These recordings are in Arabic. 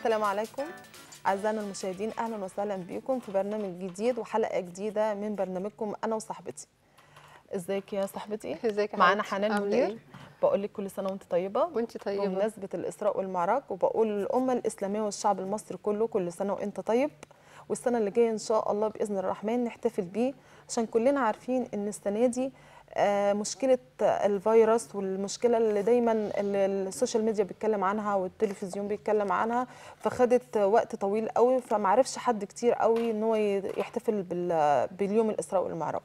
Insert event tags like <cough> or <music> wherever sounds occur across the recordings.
السلام عليكم أعزائنا المشاهدين أهلا وسهلا بكم في برنامج جديد وحلقة جديدة من برنامجكم أنا وصاحبتي ازيك يا صاحبتي ازيك معانا حنان منير إيه؟ بقول لك كل سنه وانت طيبه وانت طيبه بمناسبه الاسراء والمعراج وبقول للامه الاسلاميه والشعب المصري كله كل سنه وانت طيب والسنه اللي جايه ان شاء الله باذن الرحمن نحتفل بيه عشان كلنا عارفين ان السنه دي آه، مشكله الفيروس والمشكله اللي دايما اللي السوشيال ميديا بيتكلم عنها والتلفزيون بيتكلم عنها فخدت وقت طويل قوي فمعرفش حد كتير قوي ان هو يحتفل باليوم الاسراء والمعراج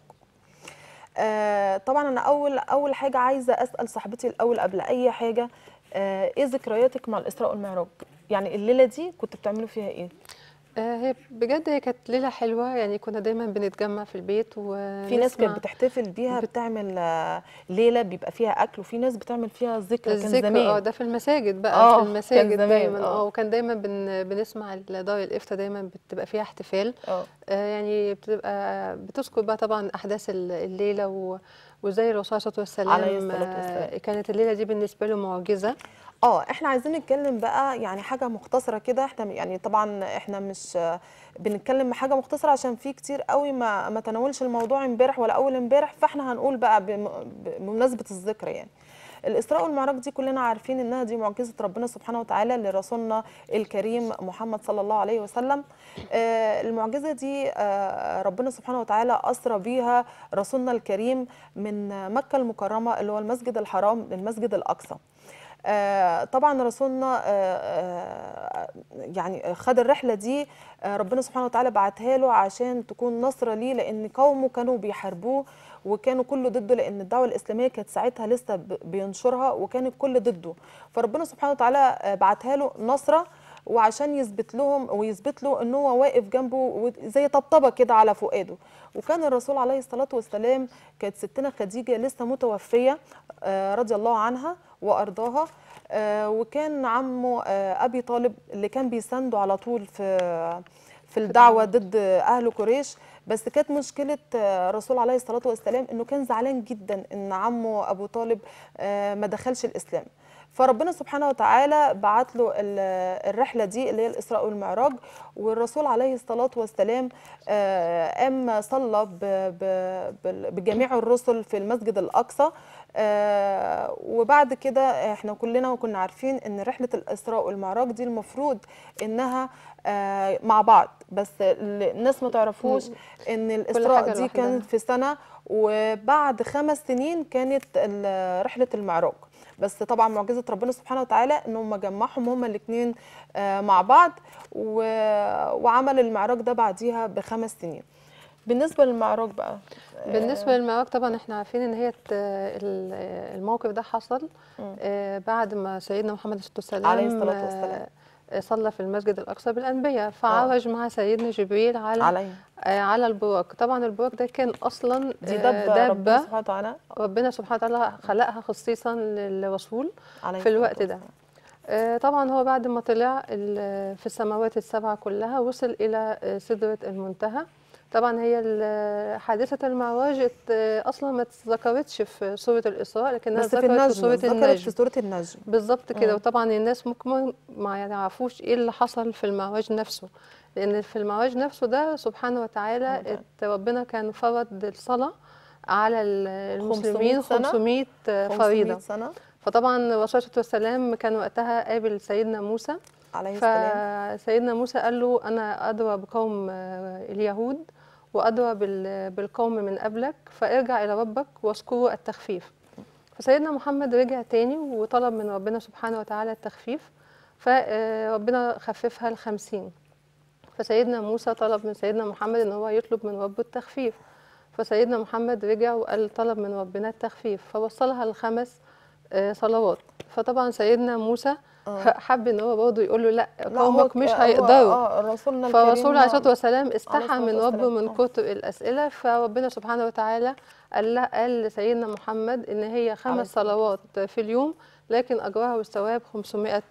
آه، طبعا انا اول اول حاجه عايزه اسال صاحبتي الاول قبل اي حاجه آه، ايه ذكرياتك مع الاسراء والمعراج يعني الليله دي كنت بتعملوا فيها ايه آه، هي بجد هي كانت ليله حلوه يعني كنا دايما بنتجمع في البيت و في ناس كانت بتحتفل بيها بتعمل آه، ليله بيبقى فيها اكل وفي ناس بتعمل فيها ذكرى كان زمان اه ده في المساجد بقى آه، في المساجد دايما اه وكان دايما بن بنسمع دار الافتاء دايما بتبقى فيها احتفال اه يعني بتبقى بتذكر بقى طبعا احداث الليله و وزي الرسول صلى الله عليه وسلم آه، كانت الليله دي بالنسبه له معجزه اه احنا عايزين نتكلم بقى يعني حاجه مختصره كده احنا يعني طبعا احنا مش آه، بنتكلم حاجه مختصره عشان في كتير قوي ما ما تناولش الموضوع امبارح ولا اول امبارح فاحنا هنقول بقى بمناسبه الذكر يعني الإسراء والمعراج دي كلنا عارفين إنها دي معجزة ربنا سبحانه وتعالى لرسولنا الكريم محمد صلى الله عليه وسلم آه، المعجزة دي آه، ربنا سبحانه وتعالى أسرى بيها رسولنا الكريم من مكة المكرمة اللي هو المسجد الحرام للمسجد الأقصى آه، طبعا رسولنا يعني خد الرحله دي ربنا سبحانه وتعالى بعتها له عشان تكون نصره ليه لان قومه كانوا بيحاربوه وكانوا كله ضده لان الدعوه الاسلاميه كانت ساعتها لسه بينشرها وكان الكل ضده فربنا سبحانه وتعالى آه، بعتها له نصره وعشان يثبت لهم ويثبت له ان هو واقف جنبه زي طبطبه كده على فؤاده وكان الرسول عليه الصلاه والسلام كانت ستنا خديجه لسه متوفيه آه، رضي الله عنها وارضاها آه، وكان عمه ابي طالب اللي كان بيسنده على طول في في الدعوه ضد اهل قريش بس كانت مشكله الرسول آه، عليه الصلاه والسلام انه كان زعلان جدا ان عمه ابو طالب آه، ما دخلش الاسلام فربنا سبحانه وتعالى بعت له الرحلة دي اللي هي الإسراء والمعراج والرسول عليه الصلاة والسلام آه، قام صلى بجميع الرسل في المسجد الأقصى وبعد كده احنا كلنا كنا عارفين ان رحلة الإسراء والمعراج دي المفروض انها آه، مع بعض بس الناس ما تعرفوش ان الاسراء دي كانت في سنه وبعد خمس سنين كانت رحله المعراج بس طبعا معجزه ربنا سبحانه وتعالى ان هم جمعهم هم الاثنين آه، مع بعض وعمل المعراج ده بعديها بخمس سنين بالنسبه للمعراج بقى آه، بالنسبه للمعراج طبعا احنا عارفين ان هي الموقف ده حصل بعد ما سيدنا محمد صلى الله عليه الصلاه والسلام صلى في المسجد الاقصى بالانبياء آه. فعرج مع سيدنا جبريل على آه، علي. على البراق طبعا البراق ده كان اصلا آه، دي دبه ربنا سبحانه وتعالى ربنا سبحانه وتعالى خلقها خصيصا للرسول في الوقت ده طبعا هو بعد ما طلع في السماوات السبعه كلها وصل الى سدره المنتهى طبعا هي حادثه المعوج اصلا ما اتذكرتش في سوره الاسراء لكنها ذكرت في سوره النجم في سوره النجم بالظبط كده آه. وطبعا الناس ممكن ما يعرفوش ايه اللي حصل في المعوج نفسه لان في المعوج نفسه ده سبحانه وتعالى ربنا كان فرض الصلاه على المسلمين 500 فريضه سنة. فطبعا الرسول صلى الله عليه وسلم كان وقتها قابل سيدنا موسى عليه السلام فسيدنا موسى قال له انا ادرى بقوم آه، اليهود وأدرى بالقوم من قبلك فارجع إلى ربك واذكره التخفيف فسيدنا محمد رجع تاني وطلب من ربنا سبحانه وتعالى التخفيف فربنا آه، خففها الخمسين فسيدنا موسى طلب من سيدنا محمد ان هو يطلب من ربه التخفيف فسيدنا محمد رجع وقال طلب من ربنا التخفيف فوصلها لخمس آه، صلوات فطبعا سيدنا موسى آه. حب ان هو برضه يقول له لا قومك مش هيقدروا فالرسول آه، عليه الصلاه نعم. والسلام استحى من ربه من آه. كتر الاسئله فربنا سبحانه وتعالى قال قال لسيدنا محمد ان هي خمس صلوات في اليوم لكن اجرها والثواب 500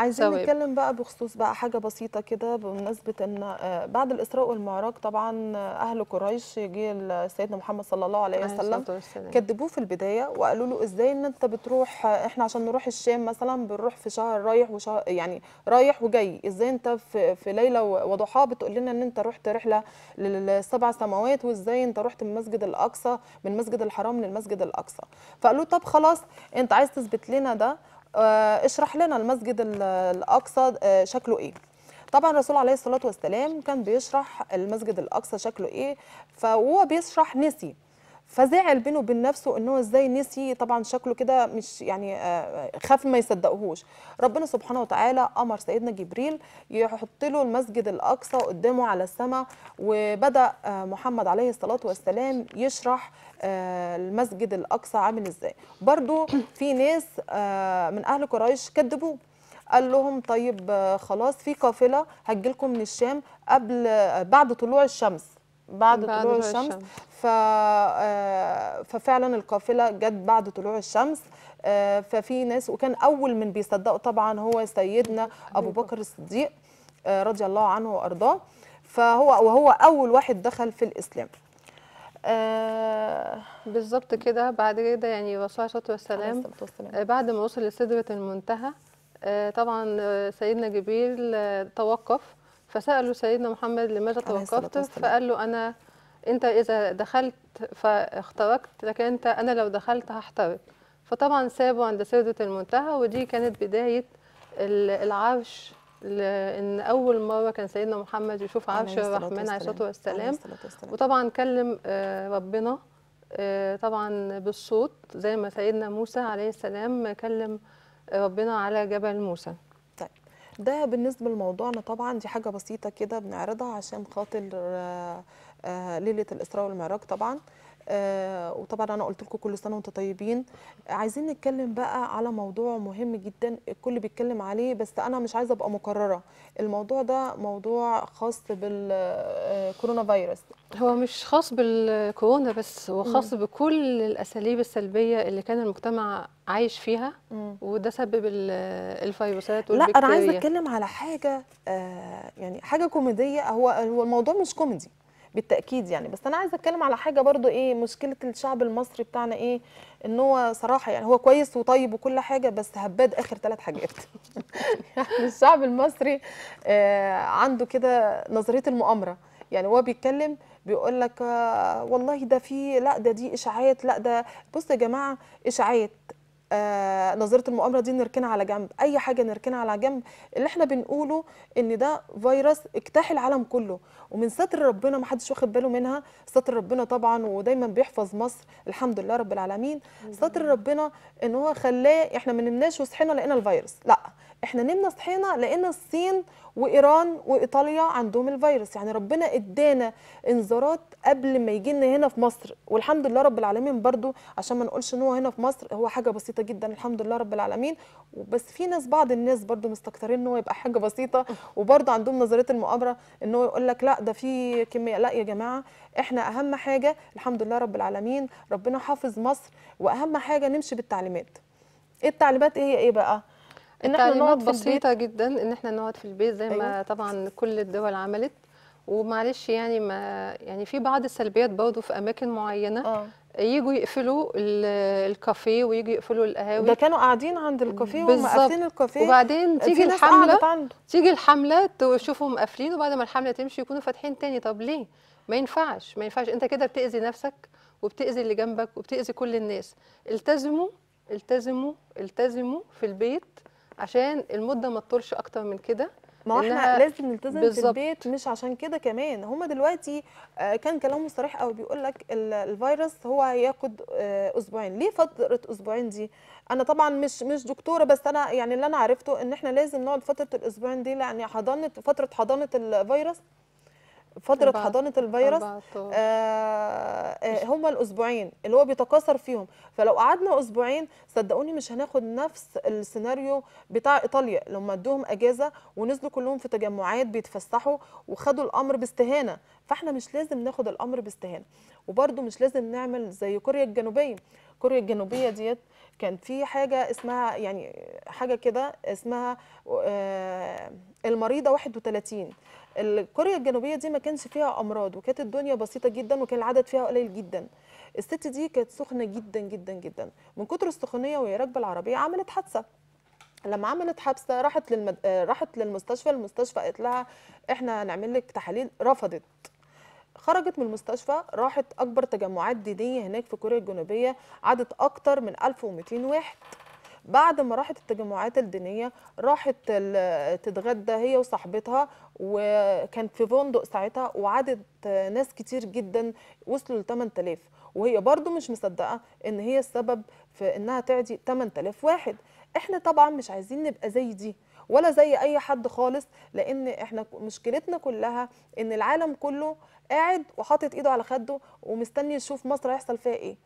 عايزين طيب. نتكلم بقى بخصوص بقى حاجه بسيطه كده بمناسبه ان آه، بعد الاسراء والمعراج طبعا اهل قريش جه سيدنا محمد صلى الله عليه وسلم كذبوه في البدايه وقالوا له ازاي ان انت بتروح آه، احنا عشان نروح الشام مثلا بنروح في شهر رايح وشهر يعني رايح وجاي ازاي انت في, في ليله وضحاها بتقول لنا ان انت رحت رحله للسبع سماوات وازاي انت رحت من المسجد الاقصى من المسجد الحرام للمسجد الاقصى فقالوا طب خلاص انت عايز تثبت لنا ده آه، اشرح لنا المسجد الاقصى آه، شكله ايه طبعا الرسول عليه الصلاه والسلام كان بيشرح المسجد الاقصى شكله ايه فهو بيشرح نسي فزعل بينه وبين نفسه ان هو ازاي نسي طبعا شكله كده مش يعني آه، آه، خاف ما يصدقهوش ربنا سبحانه وتعالى امر سيدنا جبريل يحط له المسجد الاقصى قدامه على السماء وبدا آه، محمد عليه الصلاه والسلام يشرح المسجد الاقصى عامل ازاي برضو في ناس من اهل قريش كذبوه قال لهم طيب خلاص في قافله هتجيلكم من الشام قبل بعد طلوع الشمس بعد, بعد طلوع الشمس, الشمس. ف... آه، ففعلا القافله جت بعد طلوع الشمس آه، ففي ناس وكان اول من بيصدقوا طبعا هو سيدنا ابو بكر الصديق آه، رضي الله عنه وارضاه فهو وهو اول واحد دخل في الاسلام بالظبط كده بعد كده يعني الرسول عليه الصلاه والسلام بعد ما وصل لسدره المنتهى طبعا سيدنا جبريل توقف فسالوا سيدنا محمد لماذا توقفت فقال له انا انت اذا دخلت فاخترقت لكن انت انا لو دخلت هحترق فطبعا سابه عند سدره المنتهى ودي كانت بدايه العرش لان اول مره كان سيدنا محمد يشوف عرش الرحمن عليه الصلاه والسلام وطبعا كلم آه، ربنا آه، طبعا بالصوت زي ما سيدنا موسى عليه السلام كلم ربنا على جبل موسى ده بالنسبه لموضوعنا طبعا دي حاجه بسيطه كده بنعرضها عشان خاطر آه، آه، ليله الاسراء والمعراج طبعا آه، وطبعا انا قلت لكم كل سنه وانتم طيبين عايزين نتكلم بقى على موضوع مهم جدا الكل بيتكلم عليه بس انا مش عايزه ابقى مكرره الموضوع ده موضوع خاص بالكورونا آه، فيروس هو مش خاص بالكورونا بس هو خاص بكل الاساليب السلبيه اللي كان المجتمع عايش فيها مم. وده سبب الفيروسات والبكتيريا لا انا عايزه اتكلم على حاجه آه، يعني حاجه كوميديه هو هو الموضوع مش كوميدي بالتاكيد يعني بس انا عايزه اتكلم على حاجه برضو ايه مشكله الشعب المصري بتاعنا ايه ان هو صراحه يعني هو كويس وطيب وكل حاجه بس هباد اخر ثلاث حاجات <laughs> يعني الشعب المصري آه عنده كده نظريه المؤامره يعني هو بيتكلم بيقول لك آه والله ده في لا ده دي اشاعات لا ده بص يا جماعه اشاعات نظرة آه، نظريه المؤامره دي نركنها على جنب اي حاجه نركنها على جنب اللي احنا بنقوله ان ده فيروس اجتاح العالم كله ومن ستر ربنا ما حدش واخد باله منها ستر ربنا طبعا ودايما بيحفظ مصر الحمد لله رب العالمين ستر ربنا ان هو خلاه احنا ما نمناش وصحينا لقينا الفيروس لا احنا نمنا صحينا لقينا الصين وايران وايطاليا عندهم الفيروس يعني ربنا ادانا انذارات قبل ما يجي لنا هنا في مصر والحمد لله رب العالمين برضو عشان ما نقولش ان هو هنا في مصر هو حاجه بسيطه جدا الحمد لله رب العالمين بس في ناس بعض الناس برضو مستكترين ان هو يبقى حاجه بسيطه وبرضو عندهم نظريه المؤامره ان هو يقول لك لا ده في كميه لا يا جماعه احنا اهم حاجه الحمد لله رب العالمين ربنا حافظ مصر واهم حاجه نمشي بالتعليمات ايه التعليمات ايه ايه بقى ان احنا نقعد بسيطه جدا ان احنا نقعد في البيت زي ما أيوه. طبعا كل الدول عملت ومعلش يعني ما يعني في بعض السلبيات برضه في اماكن معينه اه يجوا يقفلوا الكافيه ويجوا يقفلوا القهاوي ده كانوا قاعدين عند الكافيه وهم قافلين الكافيه وبعدين تيجي الحمله تيجي الحمله تشوفهم قافلين وبعد ما الحمله تمشي يكونوا فاتحين تاني طب ليه ما ينفعش ما ينفعش انت كده بتاذي نفسك وبتاذي اللي جنبك وبتاذي كل الناس التزموا التزموا التزموا في البيت عشان المده ما تطولش اكتر من كده ما هو احنا لازم نلتزم بالزبط. في البيت مش عشان كده كمان هما دلوقتي آه، كان كلامهم صريح قوي بيقول لك الفيروس هو هياخد آه، اسبوعين ليه فتره اسبوعين دي انا طبعا مش مش دكتوره بس انا يعني اللي انا عرفته ان احنا لازم نقعد فتره الاسبوعين دي يعني حضانه فتره حضانه الفيروس فتره أربعة. حضانه الفيروس آه آه هم الاسبوعين اللي هو بيتكاثر فيهم فلو قعدنا اسبوعين صدقوني مش هناخد نفس السيناريو بتاع ايطاليا لما ادوهم اجازه ونزلوا كلهم في تجمعات بيتفسحوا وخدوا الامر باستهانه فاحنا مش لازم ناخد الامر باستهانه وبرده مش لازم نعمل زي كوريا الجنوبيه كوريا الجنوبيه ديت كان في حاجه اسمها يعني حاجه كده اسمها آه، المريضه 31 كوريا الجنوبيه دي ما كانش فيها امراض وكانت الدنيا بسيطه جدا وكان العدد فيها قليل جدا الست دي كانت سخنه جدا جدا جدا من كتر السخونيه وهي راكبه العربيه عملت حادثه لما عملت حبسه راحت للمد... آه، راحت للمستشفى المستشفى قالت لها احنا هنعمل لك تحاليل رفضت خرجت من المستشفى راحت أكبر تجمعات دينية هناك في كوريا الجنوبية عدد أكتر من 1200 واحد بعد ما راحت التجمعات الدينيه راحت تتغدى هي وصاحبتها وكانت في فندق ساعتها وعدد ناس كتير جدا وصلوا ل 8000 وهي برضو مش مصدقه ان هي السبب في انها تعدي 8000 واحد احنا طبعا مش عايزين نبقى زي دي ولا زي اي حد خالص لان احنا مشكلتنا كلها ان العالم كله قاعد وحاطط ايده على خده ومستني يشوف مصر هيحصل فيها ايه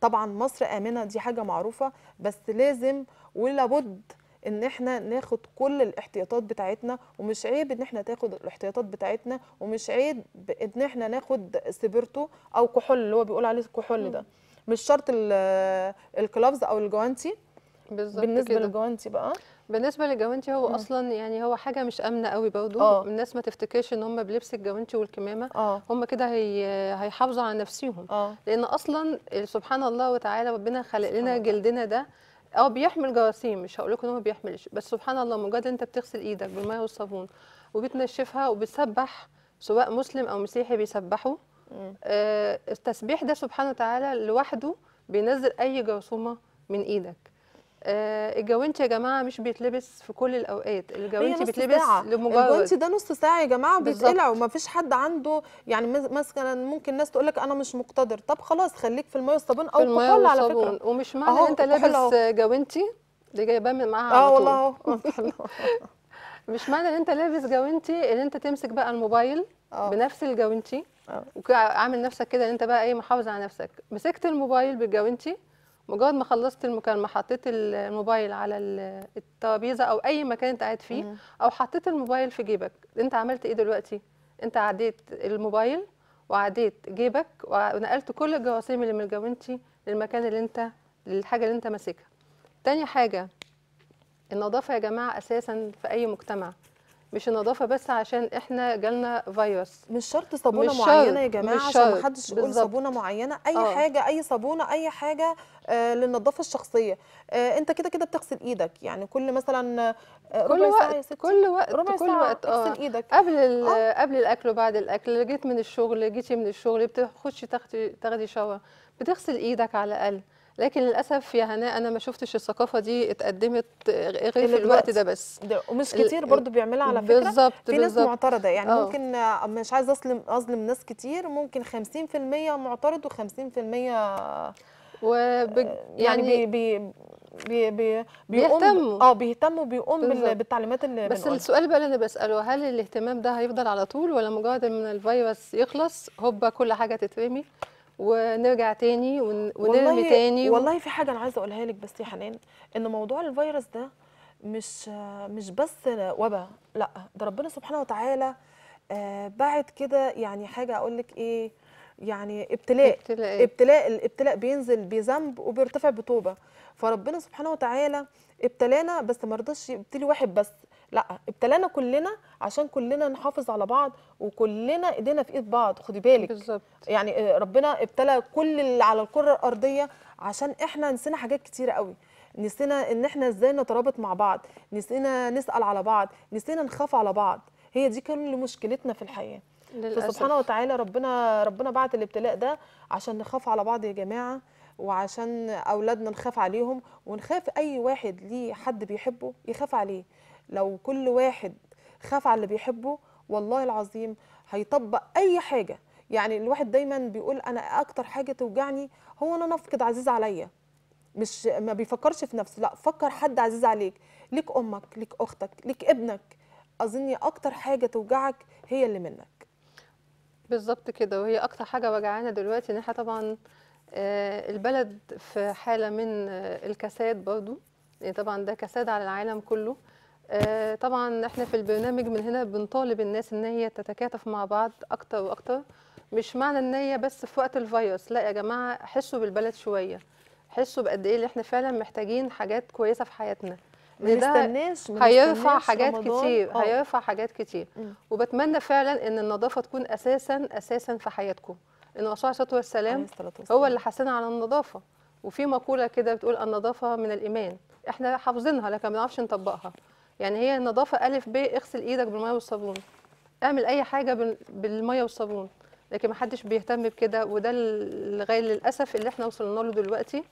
طبعا مصر امنه دي حاجه معروفه بس لازم ولابد ان احنا ناخد كل الاحتياطات بتاعتنا ومش عيب ان احنا تاخد الاحتياطات بتاعتنا ومش عيب ان احنا ناخد سبرتو او كحول اللي هو بيقول عليه الكحول ده مش شرط الكلافز او الجوانتي بالظبط بالنسبه كده. للجوانتي بقى بالنسبه للجوانتي هو اصلا يعني هو حاجه مش امنه قوي برضه الناس آه. ما تفتكرش ان هم بلبس الجوانتي والكمامه آه. هم كده هي... هيحافظوا على نفسهم آه. لان اصلا سبحان الله وتعالى ربنا خلق لنا جلدنا ده اه بيحمل جراثيم مش هقول لكم ان هو بيحملش بس سبحان الله مجرد انت بتغسل ايدك بالميه والصابون وبتنشفها وبتسبح سواء مسلم او مسيحي بيسبحوا آه التسبيح ده سبحانه وتعالى لوحده بينزل اي جرثومه من ايدك آه، الجوانتي يا جماعه مش بيتلبس في كل الاوقات الجوانتي بيتلبس لمجرد الجوانتي ده نص ساعه يا جماعه بيتقلع وما فيش حد عنده يعني مثلا ممكن ناس تقول لك انا مش مقتدر طب خلاص خليك في الميه والصابون او كحول على فكره ومش معنى ان انت لابس جوانتي دي جايباه من معاها اه والله <laughs> <laughs> مش معنى ان انت لابس جوانتي ان انت تمسك بقى الموبايل أوه. بنفس الجوانتي آه. وعامل نفسك كده ان انت بقى ايه محافظ على نفسك مسكت الموبايل بالجوانتي مجرد ما خلصت المكالمه حطيت الموبايل على الترابيزه او اي مكان انت قاعد فيه مم. او حطيت الموبايل في جيبك انت عملت ايه دلوقتي انت عديت الموبايل وعديت جيبك ونقلت كل الجواسيم اللي من جوانتي للمكان اللي انت للحاجه اللي انت ماسكها تاني حاجه النظافه يا جماعه اساسا في اي مجتمع مش النظافه بس عشان احنا جالنا فيروس مش شرط صابونه مش معينه يا جماعه عشان ما حدش يقول صابونه معينه اي أوه. حاجه اي صابونه اي حاجه آه للنظافه الشخصيه آه انت كده كده بتغسل ايدك يعني كل مثلا آه كل وقت كل وقت ربع كل ساعة وقت اه ايدك قبل آه. قبل الاكل وبعد الاكل جيت من الشغل جيتي من الشغل بتخشي تاخدي تاخدي شاور بتغسل ايدك على الاقل لكن للاسف يا هناء انا ما شفتش الثقافه دي اتقدمت غير في الوقت, الوقت ده بس ومش كتير برضو بيعملها على فكره بالزبط في ناس معترضه يعني أوه. ممكن مش عايز اظلم اظلم ناس كتير ممكن 50% معترض و50% وبج... آه، يعني, يعني بي... بي... بي بي بيهتموا اه بيهتموا بيقوم بالتعليمات اللي بس بنقول. السؤال بقى اللي انا بساله هل الاهتمام ده هيفضل على طول ولا مجرد ان الفيروس يخلص هوبا كل حاجه تترمي ونرجع تاني ون... ونرمي تاني والله في حاجه انا عايزه اقولها لك بس يا حنان ان موضوع الفيروس ده مش مش بس وباء لا ده ربنا سبحانه وتعالى آه، بعد كده يعني حاجه اقول لك ايه يعني ابتلاء ابتلاء, إيه؟ ابتلاء الابتلاء بينزل بذنب وبيرتفع بتوبه فربنا سبحانه وتعالى ابتلانا بس ما رضاش يبتلي واحد بس لا ابتلانا كلنا عشان كلنا نحافظ على بعض وكلنا ايدينا في ايد بعض خدي بالك بالظبط يعني آه، ربنا ابتلى كل اللي على الكره الارضيه عشان احنا نسينا حاجات كتيره قوي نسينا ان احنا ازاي نترابط مع بعض نسينا نسال على بعض نسينا نخاف على بعض هي دي كل مشكلتنا في الحياه للأسف. فسبحانه وتعالى ربنا ربنا بعت الابتلاء ده عشان نخاف على بعض يا جماعه وعشان اولادنا نخاف عليهم ونخاف اي واحد ليه حد بيحبه يخاف عليه لو كل واحد خاف على اللي بيحبه والله العظيم هيطبق اي حاجه يعني الواحد دايما بيقول انا اكتر حاجه توجعني هو ان انا افقد عزيز عليا مش ما بيفكرش في نفسه لا فكر حد عزيز عليك ليك امك ليك اختك ليك ابنك اظني اكتر حاجه توجعك هي اللي منك بالظبط كده وهي اكتر حاجه وجعانا دلوقتي ان احنا طبعا آه، البلد في حاله من آه، الكساد برضو يعني طبعا ده كساد على العالم كله آه، طبعا احنا في البرنامج من هنا بنطالب الناس ان هي تتكاتف مع بعض اكتر واكتر مش معنى ان هي بس في وقت الفيروس لا يا جماعه حسوا بالبلد شويه حسوا بقد ايه اللي احنا فعلا محتاجين حاجات كويسه في حياتنا ده آه. هيرفع حاجات كتير هيرفع حاجات كتير وبتمنى فعلا ان النظافه تكون اساسا اساسا في حياتكم ان الرسول عليه الصلاه والسلام هو اللي حسنا على النظافه وفي مقوله كده بتقول النظافه من الايمان احنا حافظينها لكن ما بنعرفش نطبقها يعني هي النظافه الف ب اغسل ايدك بالميه والصابون اعمل اي حاجه بالميه والصابون لكن محدش بيهتم بكده وده لغايه للاسف اللي احنا وصلنا له دلوقتي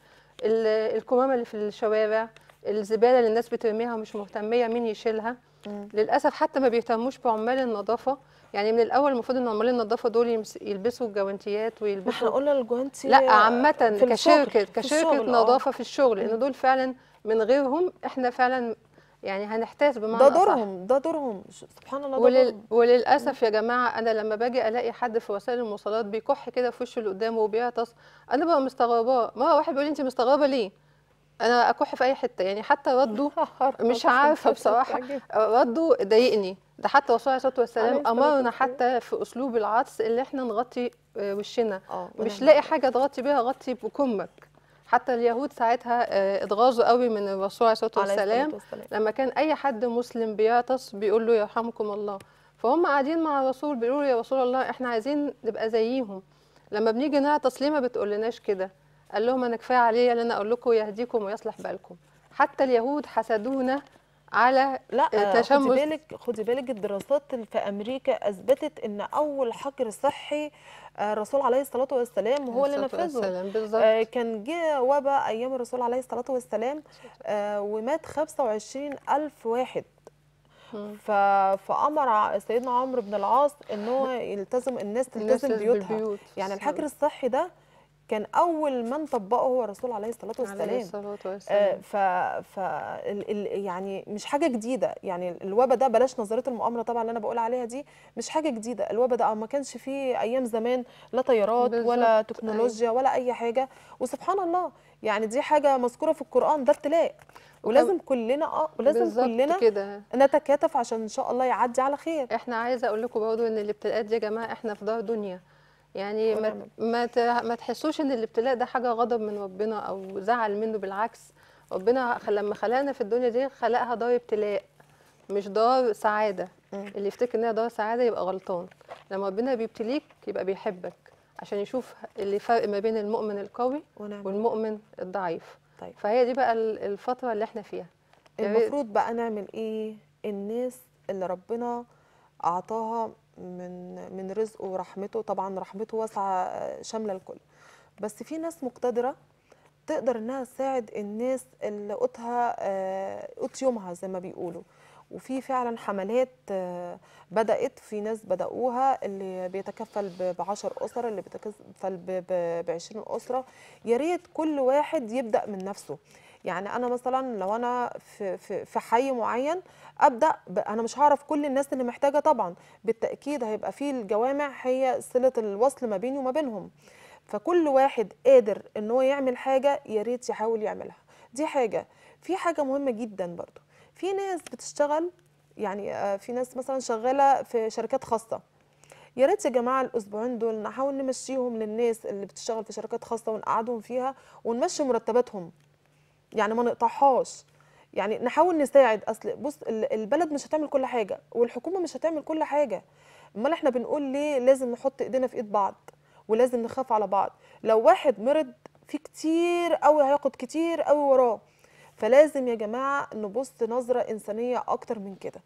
الكمامه اللي في الشوارع الزباله اللي الناس بترميها ومش مهتميه مين يشيلها للاسف حتى ما بيهتموش بعمال النظافه يعني من الاول المفروض ان عمال النظافه دول يلبسوا الجوانتيات ويلبسوا احنا قلنا الجوانتي لا عامه كشركه كشركه آه. نظافه في الشغل لان دول فعلا من غيرهم احنا فعلا يعني هنحتاج بمعنى ده دورهم أصح. ده دورهم سبحان الله ولل... دورهم. وللاسف يا جماعه انا لما باجي الاقي حد في وسائل المواصلات بيكح كده في وشه اللي قدامه وبيعطس انا بقى مستغرباه ما هو واحد بيقول لي انت مستغربه ليه انا اكح في اي حته يعني حتى رده <laughs> مش عارفه <laughs> بصراحه رده ضايقني ده حتى الرسول عليه الصلاه والسلام امرنا حتى في اسلوب العطس اللي احنا نغطي آه، وشنا آه، مش لاقي حاجه تغطي بيها غطي بكمك حتى اليهود ساعتها آه، اتغاظوا قوي من الرسول عليه الصلاه والسلام لما كان اي حد مسلم بيعطس بيقول له يرحمكم الله فهم قاعدين مع الرسول بيقولوا له يا رسول الله احنا عايزين نبقى زيهم لما بنيجي نعطس ليه ما بتقولناش كده قال لهم انا كفايه عليا ان انا اقول لكم يهديكم ويصلح بالكم حتى اليهود حسدونا على لا آه، خدي بالك خدي بالك الدراسات في امريكا اثبتت ان اول حجر صحي الرسول عليه الصلاه والسلام هو اللي نفذه آه، كان جه وباء ايام الرسول عليه الصلاه والسلام آه، ومات الف واحد فامر سيدنا عمرو بن العاص ان هو يلتزم الناس تلتزم بيوتها يعني الحجر الصحي ده كان اول من طبقه هو الرسول عليه الصلاه والسلام عليه الصلاه آه، والسلام ف, ف يعني مش حاجه جديده يعني الوباء ده بلاش نظريه المؤامره طبعا اللي انا بقول عليها دي مش حاجه جديده الوباء ده آه، ما كانش فيه ايام زمان لا طيارات ولا أيوه. تكنولوجيا أي. ولا اي حاجه وسبحان الله يعني دي حاجه مذكوره في القران ده ابتلاء ولازم كلنا اه ولازم كلنا كده. نتكاتف عشان ان شاء الله يعدي على خير احنا عايزه اقول لكم برضه ان الابتلاءات دي يا جماعه احنا في دار دنيا يعني آه، ما ما تحسوش ان الابتلاء ده حاجه غضب من ربنا او زعل منه بالعكس ربنا لما خلقنا في الدنيا دي خلقها دار ابتلاء مش دار سعاده اللي يفتكر انها دار سعاده يبقى غلطان لما ربنا بيبتليك يبقى بيحبك عشان يشوف اللي فرق ما بين المؤمن القوي ونعم. والمؤمن الضعيف طيب. فهي دي بقى الفتره اللي احنا فيها يعني المفروض بقى نعمل ايه الناس اللي ربنا اعطاها من من رزقه ورحمته طبعا رحمته واسعه آه، شامله الكل بس في ناس مقتدره تقدر انها تساعد الناس اللي قوتها آه، قوت يومها زي ما بيقولوا وفي فعلا حملات آه، بدات في ناس بداوها اللي بيتكفل ب 10 اسر اللي بيتكفل ب 20 اسره يا ريت كل واحد يبدا من نفسه يعني انا مثلا لو انا في في, في حي معين ابدا انا مش هعرف كل الناس اللي محتاجه طبعا بالتاكيد هيبقى في الجوامع هي صله الوصل ما بيني وما بينهم فكل واحد قادر ان هو يعمل حاجه يا ريت يحاول يعملها دي حاجه في حاجه مهمه جدا برضو في ناس بتشتغل يعني آه، في ناس مثلا شغاله في شركات خاصه يا ريت يا جماعه الاسبوعين دول نحاول نمشيهم للناس اللي بتشتغل في شركات خاصه ونقعدهم فيها ونمشي مرتباتهم يعني ما نقطعهاش يعني نحاول نساعد اصل بص البلد مش هتعمل كل حاجه والحكومه مش هتعمل كل حاجه امال احنا بنقول ليه لازم نحط ايدينا في ايد بعض ولازم نخاف على بعض لو واحد مرض في كتير قوي هياخد كتير قوي وراه فلازم يا جماعه نبص نظره انسانيه اكتر من كده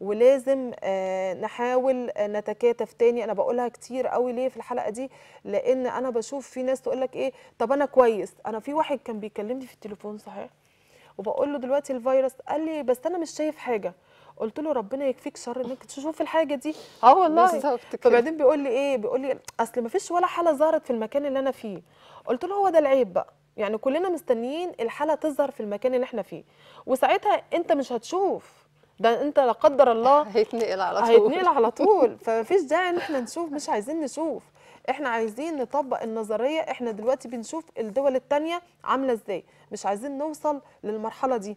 ولازم آه، نحاول آه، نتكاتف تاني انا بقولها كتير قوي ليه في الحلقه دي لان انا بشوف في ناس تقول لك ايه طب انا كويس انا في واحد كان بيكلمني في التليفون صحيح وبقول له دلوقتي الفيروس قال لي بس انا مش شايف حاجه قلت له ربنا يكفيك شر انك تشوف الحاجه دي اه والله فبعدين بيقول لي ايه بيقول لي اصل ما فيش ولا حاله ظهرت في المكان اللي انا فيه قلت له هو ده العيب بقى يعني كلنا مستنيين الحاله تظهر في المكان اللي احنا فيه وساعتها انت مش هتشوف ده انت لا قدر الله <laughs> هيتنقل على طول هيتنقل على طول فمفيش داعي ان احنا نشوف مش عايزين نشوف احنا عايزين نطبق النظريه احنا دلوقتي بنشوف الدول الثانيه عامله ازاي مش عايزين نوصل للمرحله دي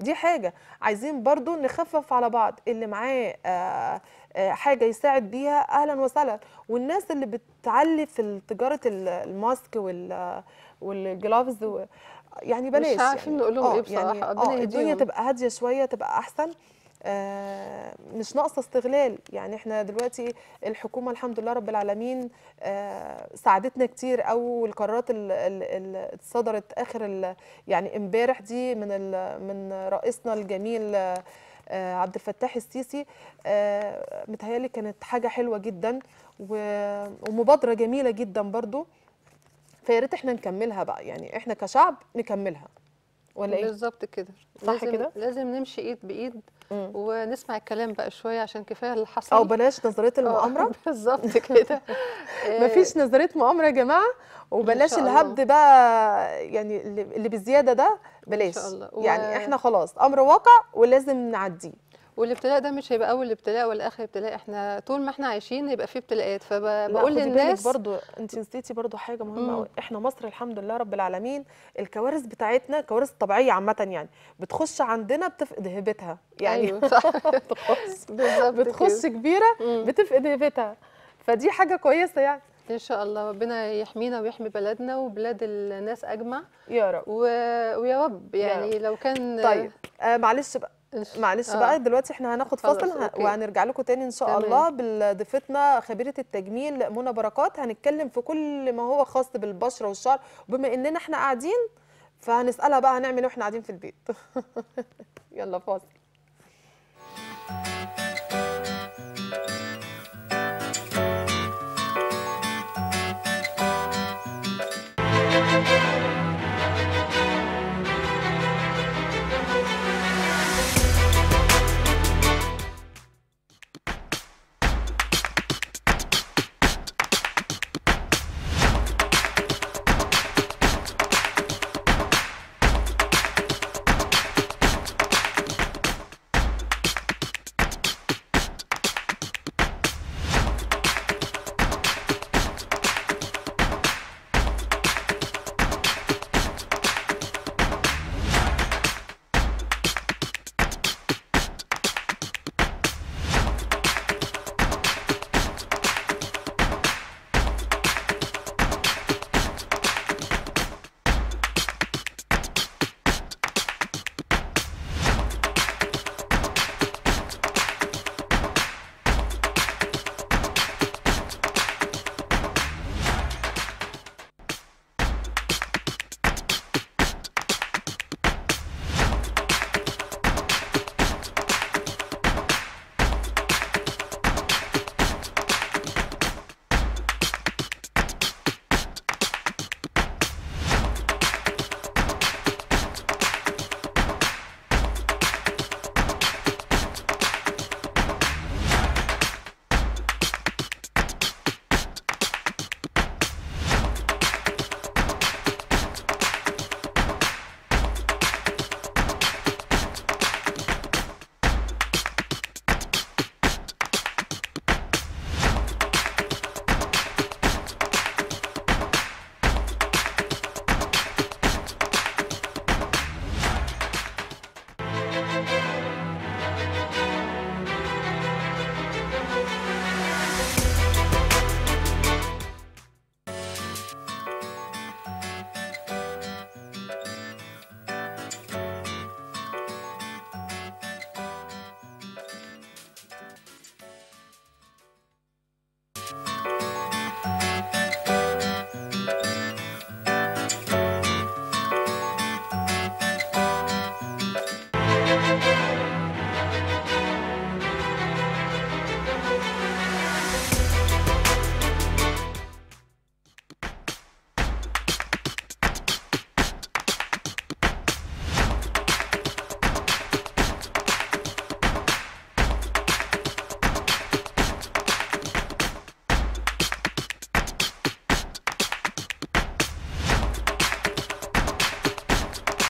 دي حاجه عايزين برضو نخفف على بعض اللي معاه آه، آه، حاجه يساعد بيها اهلا وسهلا والناس اللي بتعلي في تجاره الماسك وال والجلافز و... يعني بلاش مش عارفين يعني نقول لهم آه، ايه يعني بصراحه يعني الدنيا تبقى هاديه شويه تبقى احسن آه، مش ناقصه استغلال يعني احنا دلوقتي الحكومه الحمد لله رب العالمين آه، ساعدتنا كتير او القرارات اللي صدرت اخر يعني امبارح دي من من رئيسنا الجميل آه، عبد الفتاح السيسي متهيالي كانت حاجه حلوه جدا ومبادره جميله جدا برضو فيا ريت احنا نكملها بقى يعني احنا كشعب نكملها ولا ايه بالظبط كده صح كده لازم نمشي ايد بايد مم. ونسمع الكلام بقى شويه عشان كفايه اللي حصل او بلاش نظريه آه، المؤامره <laughs> بالظبط <laughs> كده مفيش آه، نظريه مؤامره يا جماعه وبلاش الهبد بقى يعني اللي بزياده ده بلاش إن شاء الله. و... يعني احنا خلاص امر واقع ولازم نعديه والابتلاء ده مش هيبقى اول ابتلاء ولا اخر ابتلاء احنا طول ما احنا عايشين هيبقى في ابتلاءات فبقول للناس برضو انت نسيتي برضو حاجه مهمه قوي احنا مصر الحمد لله رب العالمين الكوارث بتاعتنا كوارث طبيعيه عامه يعني بتخش عندنا بتفقد هيبتها يعني أيوة صح. <laughs> بتخش <laughs> كبيره بتفقد هيبتها فدي حاجه كويسه يعني ان شاء الله ربنا يحمينا ويحمي بلدنا وبلاد الناس اجمع يا رب و... ويا رب يعني يا رب. لو كان طيب آه معلش بقى معلش آه. بقى دلوقتي احنا هناخد فاصل وهنرجع لكم تاني ان شاء تمام. الله بضيفتنا خبيره التجميل منى بركات هنتكلم في كل ما هو خاص بالبشره والشعر بما اننا احنا قاعدين فهنسالها بقى هنعمل ايه واحنا قاعدين في البيت <laughs> يلا فاصل